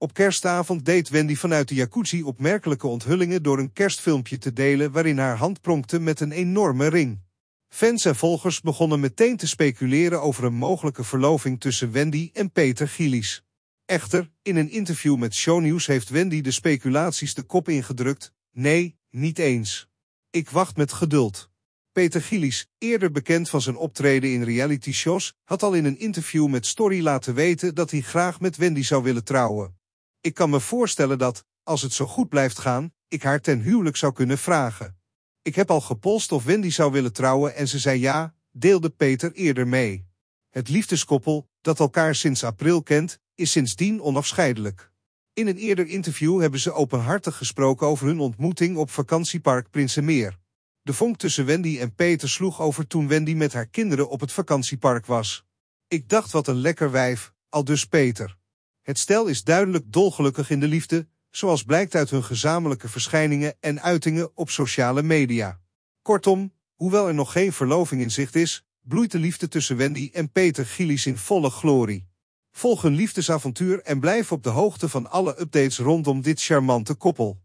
Op kerstavond deed Wendy vanuit de jacuzzi opmerkelijke onthullingen door een kerstfilmpje te delen waarin haar hand pronkte met een enorme ring. Fans en volgers begonnen meteen te speculeren over een mogelijke verloving tussen Wendy en Peter Gillies. Echter, in een interview met Shownieuws heeft Wendy de speculaties de kop ingedrukt. Nee, niet eens. Ik wacht met geduld. Peter Gillies, eerder bekend van zijn optreden in reality shows, had al in een interview met Story laten weten dat hij graag met Wendy zou willen trouwen. Ik kan me voorstellen dat, als het zo goed blijft gaan, ik haar ten huwelijk zou kunnen vragen. Ik heb al gepolst of Wendy zou willen trouwen en ze zei ja, deelde Peter eerder mee. Het liefdeskoppel, dat elkaar sinds april kent, is sindsdien onafscheidelijk. In een eerder interview hebben ze openhartig gesproken over hun ontmoeting op vakantiepark Prinsenmeer. De vonk tussen Wendy en Peter sloeg over toen Wendy met haar kinderen op het vakantiepark was. Ik dacht wat een lekker wijf, al dus Peter. Het stel is duidelijk dolgelukkig in de liefde, zoals blijkt uit hun gezamenlijke verschijningen en uitingen op sociale media. Kortom, hoewel er nog geen verloving in zicht is, bloeit de liefde tussen Wendy en Peter Gillies in volle glorie. Volg hun liefdesavontuur en blijf op de hoogte van alle updates rondom dit charmante koppel.